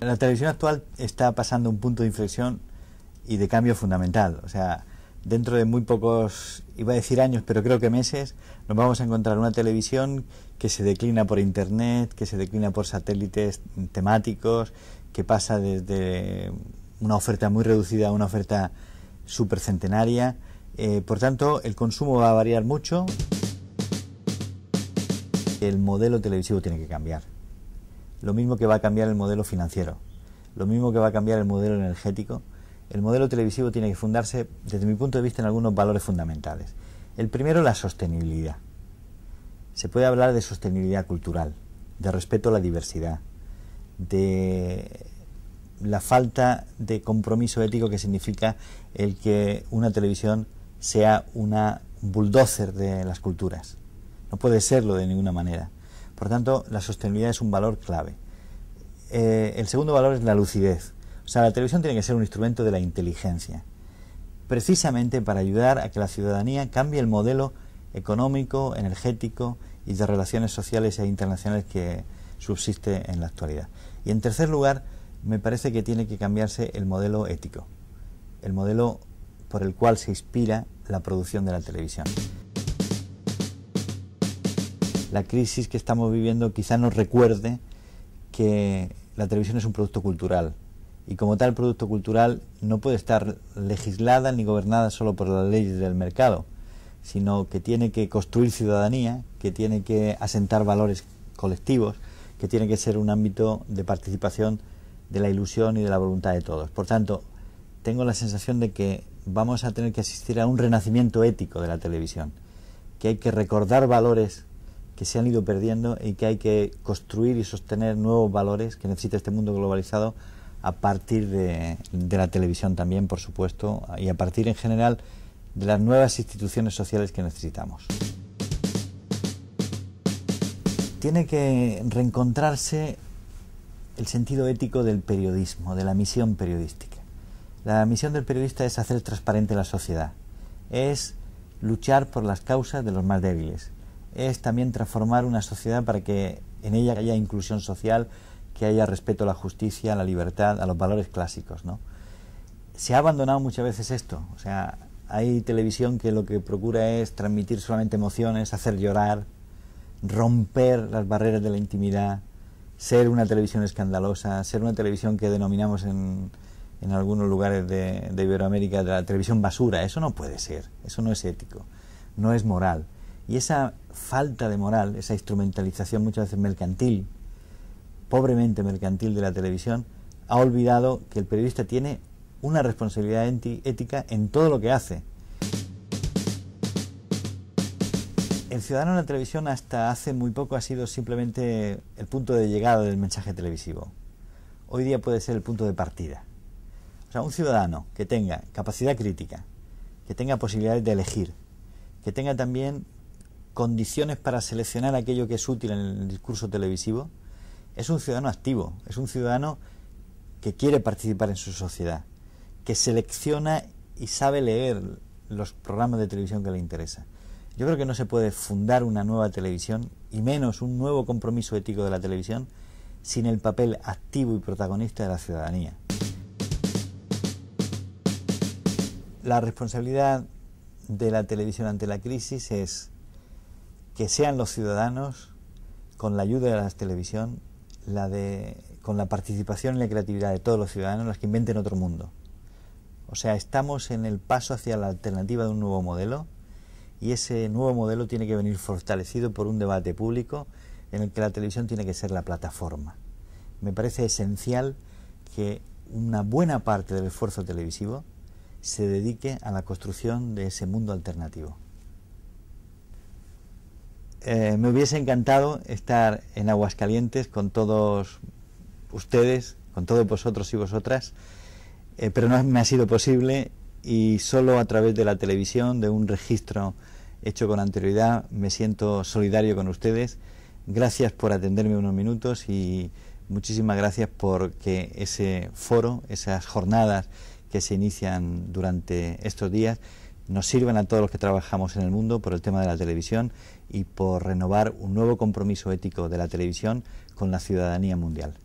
La televisión actual está pasando un punto de inflexión y de cambio fundamental. O sea, dentro de muy pocos, iba a decir años, pero creo que meses, nos vamos a encontrar una televisión que se declina por Internet, que se declina por satélites temáticos, que pasa desde una oferta muy reducida a una oferta supercentenaria. centenaria. Eh, por tanto, el consumo va a variar mucho. El modelo televisivo tiene que cambiar lo mismo que va a cambiar el modelo financiero, lo mismo que va a cambiar el modelo energético, el modelo televisivo tiene que fundarse, desde mi punto de vista, en algunos valores fundamentales. El primero, la sostenibilidad. Se puede hablar de sostenibilidad cultural, de respeto a la diversidad, de la falta de compromiso ético que significa el que una televisión sea una bulldozer de las culturas. No puede serlo de ninguna manera. Por tanto, la sostenibilidad es un valor clave. Eh, el segundo valor es la lucidez. O sea, la televisión tiene que ser un instrumento de la inteligencia, precisamente para ayudar a que la ciudadanía cambie el modelo económico, energético y de relaciones sociales e internacionales que subsiste en la actualidad. Y en tercer lugar, me parece que tiene que cambiarse el modelo ético, el modelo por el cual se inspira la producción de la televisión la crisis que estamos viviendo quizá nos recuerde que la televisión es un producto cultural y como tal producto cultural no puede estar legislada ni gobernada solo por las leyes del mercado, sino que tiene que construir ciudadanía, que tiene que asentar valores colectivos, que tiene que ser un ámbito de participación de la ilusión y de la voluntad de todos. Por tanto, tengo la sensación de que vamos a tener que asistir a un renacimiento ético de la televisión, que hay que recordar valores que se han ido perdiendo y que hay que construir y sostener nuevos valores que necesita este mundo globalizado a partir de, la televisión también, por supuesto, y a partir en general de las nuevas instituciones sociales que necesitamos. Tiene que reencontrarse el sentido ético del periodismo, de la misión periodística. La misión del periodista es hacer transparente la sociedad, es luchar por las causas de los más débiles, es también transformar una sociedad para que en ella haya inclusión social, que haya respeto a la justicia, a la libertad, a los valores clásicos. ¿no? Se ha abandonado muchas veces esto. O sea, hay televisión que lo que procura es transmitir solamente emociones, hacer llorar, romper las barreras de la intimidad, ser una televisión escandalosa, ser una televisión que denominamos en, algunos lugares de, de Iberoamérica de la televisión basura. Eso no puede ser, eso no es ético, no es moral. Y esa falta de moral, esa instrumentalización muchas veces mercantil, pobremente mercantil de la televisión, ha olvidado que el periodista tiene una responsabilidad ética en todo lo que hace. El ciudadano en la televisión hasta hace muy poco ha sido simplemente el punto de llegada del mensaje televisivo. Hoy día puede ser el punto de partida. O sea, un ciudadano que tenga capacidad crítica, que tenga posibilidades de elegir, que tenga también condiciones para seleccionar aquello que es útil en el discurso televisivo, es un ciudadano activo, es un ciudadano que quiere participar en su sociedad, que selecciona y sabe leer los programas de televisión que le interesa. Yo creo que no se puede fundar una nueva televisión, y menos un nuevo compromiso ético de la televisión, sin el papel activo y protagonista de la ciudadanía. La responsabilidad de la televisión ante la crisis es que sean los ciudadanos, con la ayuda de la televisión, la de, con la participación y la creatividad de todos los ciudadanos, las que inventen otro mundo. O sea, estamos en el paso hacia la alternativa de un nuevo modelo y ese nuevo modelo tiene que venir fortalecido por un debate público en el que la televisión tiene que ser la plataforma. Me parece esencial que una buena parte del esfuerzo televisivo se dedique a la construcción de ese mundo alternativo. Eh, me hubiese encantado estar en Aguascalientes con todos ustedes, con todos vosotros y vosotras, eh, pero no me ha sido posible y solo a través de la televisión, de un registro hecho con anterioridad, me siento solidario con ustedes. Gracias por atenderme unos minutos y muchísimas gracias que ese foro, esas jornadas que se inician durante estos días, nos sirven a todos los que trabajamos en el mundo por el tema de la televisión y por renovar un nuevo compromiso ético de la televisión con la ciudadanía mundial.